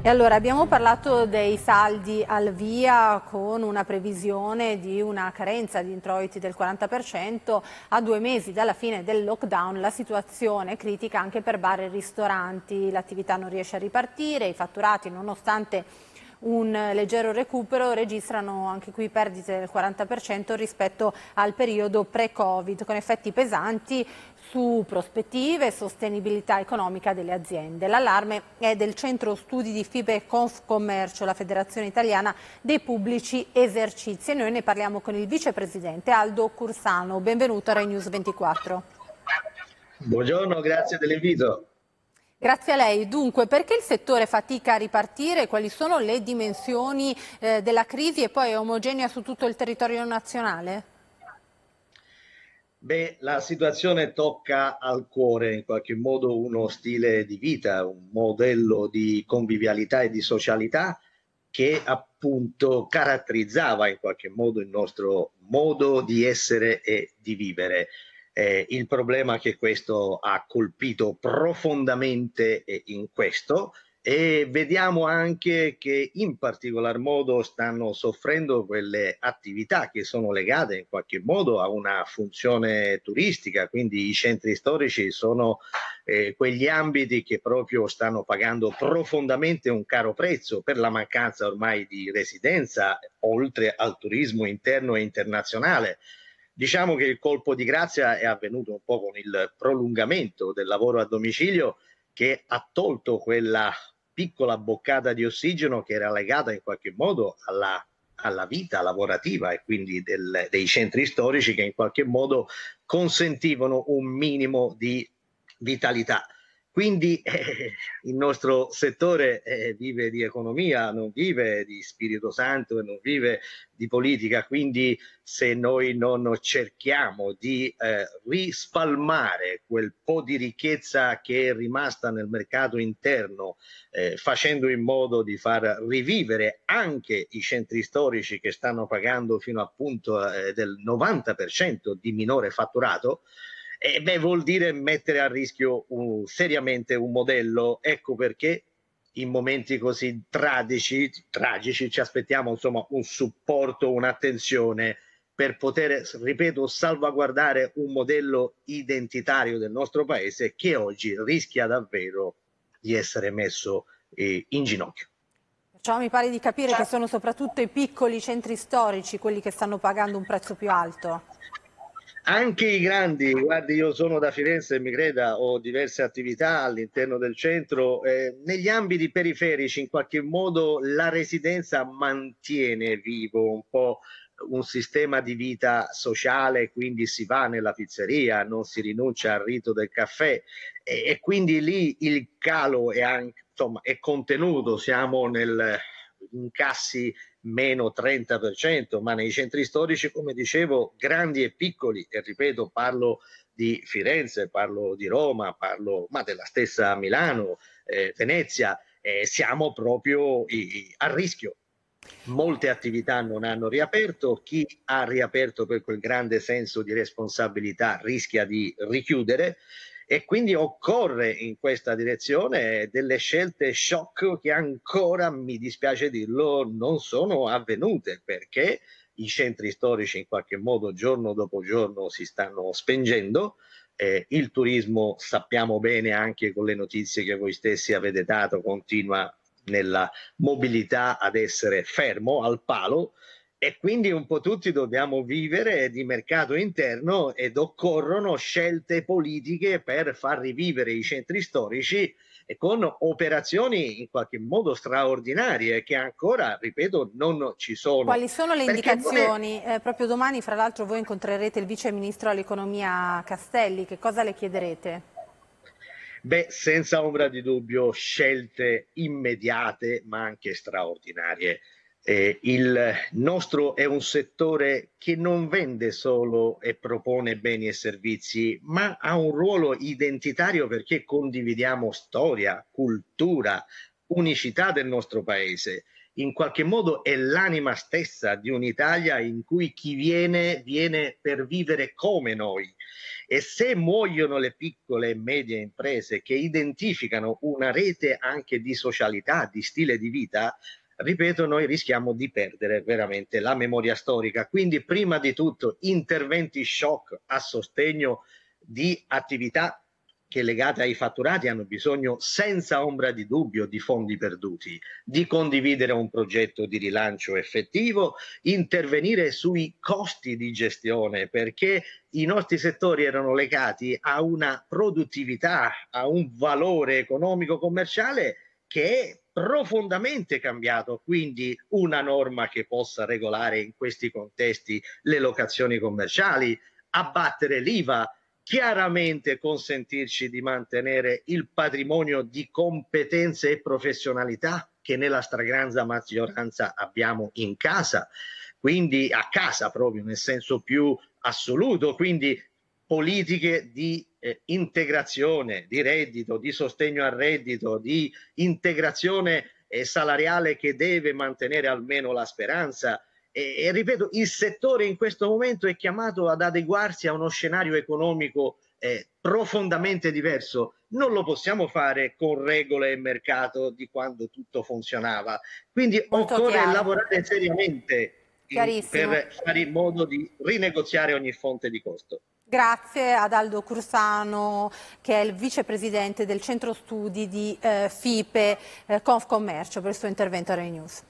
E allora abbiamo parlato dei saldi al via con una previsione di una carenza di introiti del 40%. A due mesi dalla fine del lockdown la situazione è critica anche per bar e ristoranti. L'attività non riesce a ripartire, i fatturati nonostante un leggero recupero, registrano anche qui perdite del 40% rispetto al periodo pre-Covid, con effetti pesanti su prospettive e sostenibilità economica delle aziende. L'allarme è del Centro Studi di Fibe Confcommercio, la Federazione Italiana dei Pubblici Esercizi. E noi ne parliamo con il vicepresidente Aldo Cursano. Benvenuto a Rai News 24. Buongiorno, grazie dell'invito. Grazie a lei. Dunque, perché il settore fatica a ripartire? Quali sono le dimensioni eh, della crisi e poi è omogenea su tutto il territorio nazionale? Beh, la situazione tocca al cuore in qualche modo uno stile di vita, un modello di convivialità e di socialità che appunto caratterizzava in qualche modo il nostro modo di essere e di vivere. Eh, il problema che questo ha colpito profondamente eh, in questo e vediamo anche che in particolar modo stanno soffrendo quelle attività che sono legate in qualche modo a una funzione turistica, quindi i centri storici sono eh, quegli ambiti che proprio stanno pagando profondamente un caro prezzo per la mancanza ormai di residenza, oltre al turismo interno e internazionale Diciamo che il colpo di grazia è avvenuto un po' con il prolungamento del lavoro a domicilio che ha tolto quella piccola boccata di ossigeno che era legata in qualche modo alla, alla vita lavorativa e quindi del, dei centri storici che in qualche modo consentivano un minimo di vitalità. Quindi eh, il nostro settore eh, vive di economia, non vive di Spirito Santo e non vive di politica, quindi se noi non cerchiamo di eh, rispalmare quel po' di ricchezza che è rimasta nel mercato interno, eh, facendo in modo di far rivivere anche i centri storici che stanno pagando fino appunto eh, del 90% di minore fatturato, eh, beh, vuol dire mettere a rischio un, uh, seriamente un modello. Ecco perché in momenti così tragici, tragici ci aspettiamo insomma, un supporto, un'attenzione per poter, ripeto, salvaguardare un modello identitario del nostro paese che oggi rischia davvero di essere messo eh, in ginocchio. Perciò mi pare di capire che sono soprattutto i piccoli centri storici quelli che stanno pagando un prezzo più alto anche i grandi, guardi, io sono da Firenze e mi creda, ho diverse attività all'interno del centro. Eh, negli ambiti periferici, in qualche modo, la residenza mantiene vivo un po' un sistema di vita sociale, quindi si va nella pizzeria, non si rinuncia al rito del caffè e, e quindi lì il calo è, anche, insomma, è contenuto, siamo nel incassi meno 30%, ma nei centri storici, come dicevo, grandi e piccoli, e ripeto, parlo di Firenze, parlo di Roma, parlo ma della stessa Milano, eh, Venezia, eh, siamo proprio i, i, a rischio. Molte attività non hanno riaperto, chi ha riaperto per quel grande senso di responsabilità rischia di richiudere e quindi occorre in questa direzione delle scelte shock che ancora, mi dispiace dirlo, non sono avvenute perché i centri storici in qualche modo giorno dopo giorno si stanno spengendo. Eh, il turismo, sappiamo bene anche con le notizie che voi stessi avete dato, continua nella mobilità ad essere fermo al palo e quindi un po' tutti dobbiamo vivere di mercato interno ed occorrono scelte politiche per far rivivere i centri storici e con operazioni in qualche modo straordinarie che ancora, ripeto, non ci sono. Quali sono le Perché indicazioni? È... Eh, proprio domani, fra l'altro, voi incontrerete il Vice Ministro all'Economia Castelli. Che cosa le chiederete? Beh, senza ombra di dubbio, scelte immediate ma anche straordinarie. Eh, il nostro è un settore che non vende solo e propone beni e servizi, ma ha un ruolo identitario perché condividiamo storia, cultura, unicità del nostro paese. In qualche modo è l'anima stessa di un'Italia in cui chi viene viene per vivere come noi. E se muoiono le piccole e medie imprese che identificano una rete anche di socialità, di stile di vita, ripeto, noi rischiamo di perdere veramente la memoria storica. Quindi, prima di tutto, interventi shock a sostegno di attività che legate ai fatturati hanno bisogno senza ombra di dubbio di fondi perduti, di condividere un progetto di rilancio effettivo, intervenire sui costi di gestione perché i nostri settori erano legati a una produttività, a un valore economico commerciale che è profondamente cambiato quindi una norma che possa regolare in questi contesti le locazioni commerciali, abbattere l'IVA, chiaramente consentirci di mantenere il patrimonio di competenze e professionalità che nella stragrande maggioranza abbiamo in casa, quindi a casa proprio nel senso più assoluto, quindi politiche di eh, integrazione, di reddito, di sostegno al reddito, di integrazione eh, salariale che deve mantenere almeno la speranza. E, e, ripeto, il settore in questo momento è chiamato ad adeguarsi a uno scenario economico eh, profondamente diverso. Non lo possiamo fare con regole e mercato di quando tutto funzionava. Quindi Molto occorre chiaro. lavorare seriamente eh, in, per fare in modo di rinegoziare ogni fonte di costo. Grazie ad Aldo Cursano che è il vicepresidente del centro studi di eh, FIPE eh, Confcommercio per il suo intervento a Rai News.